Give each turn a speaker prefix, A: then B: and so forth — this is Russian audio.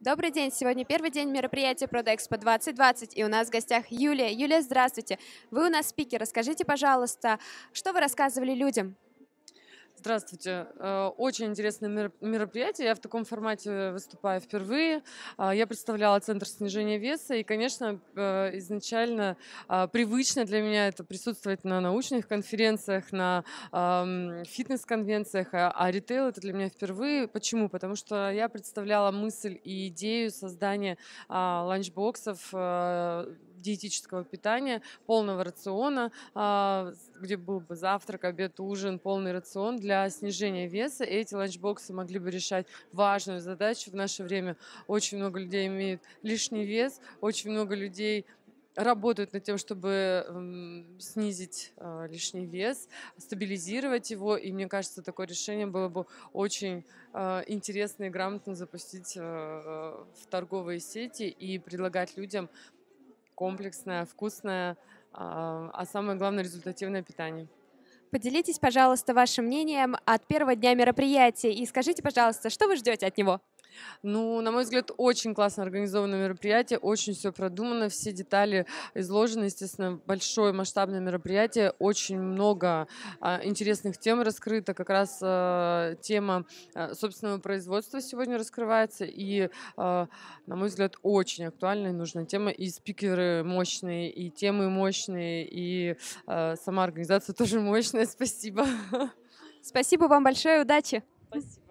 A: Добрый день. Сегодня первый день мероприятия ProDEXPO 2020, и у нас в гостях Юлия. Юлия, здравствуйте. Вы у нас спикер. Расскажите, пожалуйста, что вы рассказывали людям?
B: Здравствуйте. Э, очень интересное мероприятие. Я в таком формате выступаю впервые. Э, я представляла Центр снижения веса, и, конечно, э, изначально привычно для меня это присутствовать на научных конференциях, на эм, фитнес-конвенциях, а ритейл это для меня впервые. Почему? Потому что я представляла мысль и идею создания ланчбоксов диетического питания, полного рациона, а, где был бы завтрак, обед, ужин, полный рацион для снижения веса. И эти ланчбоксы могли бы решать важную задачу в наше время. Очень много людей имеют лишний вес, очень много людей работают над тем, чтобы эм, снизить а, лишний вес, стабилизировать его. И мне кажется, такое решение было бы очень а, интересно и грамотно запустить в торговые сети и предлагать людям комплексное, вкусное, а, а самое главное – результативное питание.
A: Поделитесь, пожалуйста, вашим мнением от первого дня мероприятия и скажите, пожалуйста, что вы ждете от него?
B: Ну, на мой взгляд, очень классно организовано мероприятие, очень все продумано, все детали изложены, естественно, большое масштабное мероприятие, очень много а, интересных тем раскрыто, как раз а, тема а, собственного производства сегодня раскрывается, и, а, на мой взгляд, очень актуальная и нужная тема, и спикеры мощные, и темы мощные, и а, сама организация тоже мощная, спасибо. Спасибо вам большое,
A: удачи. Спасибо.